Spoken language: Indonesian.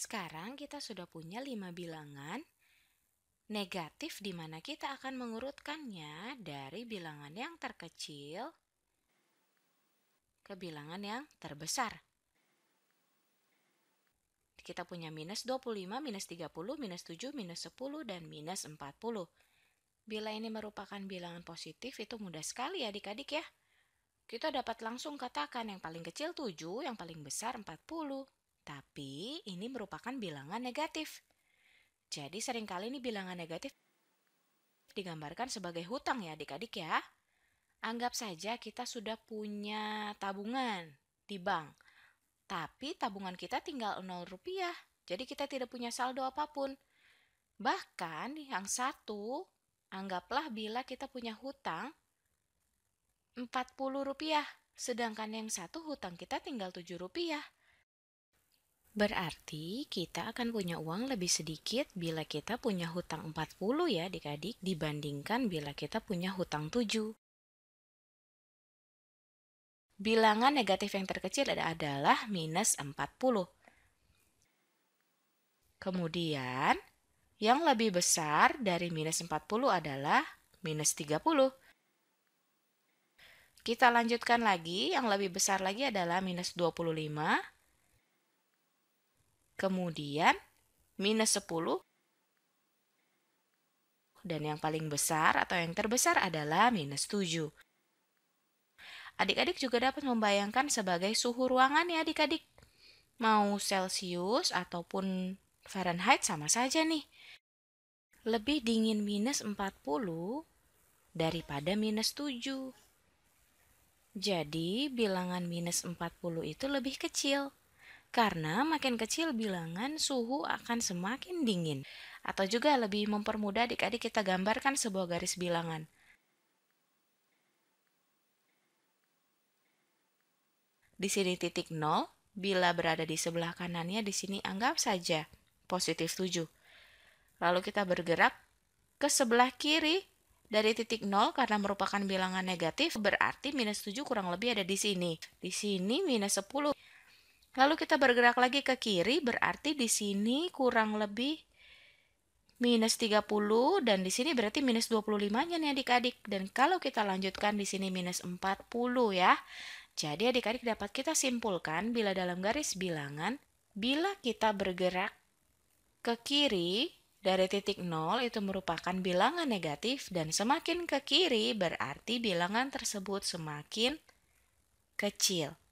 Sekarang kita sudah punya lima bilangan negatif di mana kita akan mengurutkannya dari bilangan yang terkecil ke bilangan yang terbesar. Kita punya minus 25, minus 30, minus 7, minus 10, dan minus 40. Bila ini merupakan bilangan positif, itu mudah sekali ya adik-adik ya. Kita dapat langsung katakan yang paling kecil 7, yang paling besar 40. Tapi ini merupakan bilangan negatif. Jadi seringkali ini bilangan negatif digambarkan sebagai hutang ya adik-adik ya. Anggap saja kita sudah punya tabungan di bank. Tapi tabungan kita tinggal 0 rupiah. Jadi kita tidak punya saldo apapun. Bahkan yang satu, anggaplah bila kita punya hutang 40 rupiah. Sedangkan yang satu hutang kita tinggal 7 rupiah. Berarti kita akan punya uang lebih sedikit bila kita punya hutang 40 ya adik-adik dibandingkan bila kita punya hutang 7. Bilangan negatif yang terkecil adalah minus 40. Kemudian, yang lebih besar dari minus 40 adalah minus 30. Kita lanjutkan lagi, yang lebih besar lagi adalah minus 25, Kemudian minus 10. Dan yang paling besar atau yang terbesar adalah minus 7. Adik-adik juga dapat membayangkan sebagai suhu ruangan ya adik-adik. Mau Celcius ataupun Fahrenheit sama saja nih. Lebih dingin minus 40 daripada minus 7. Jadi bilangan minus 40 itu lebih kecil karena makin kecil bilangan suhu akan semakin dingin. Atau juga lebih mempermudah adik-adik kita gambarkan sebuah garis bilangan. Di sini titik 0, bila berada di sebelah kanannya di sini anggap saja positif 7. Lalu kita bergerak ke sebelah kiri dari titik 0 karena merupakan bilangan negatif berarti minus 7 kurang lebih ada di sini. Di sini minus 10. Lalu kita bergerak lagi ke kiri, berarti di sini kurang lebih minus 30, dan di sini berarti minus 25-nya nih adik-adik. Dan kalau kita lanjutkan di sini minus 40 ya. Jadi adik-adik dapat kita simpulkan bila dalam garis bilangan, bila kita bergerak ke kiri dari titik 0 itu merupakan bilangan negatif dan semakin ke kiri berarti bilangan tersebut semakin kecil.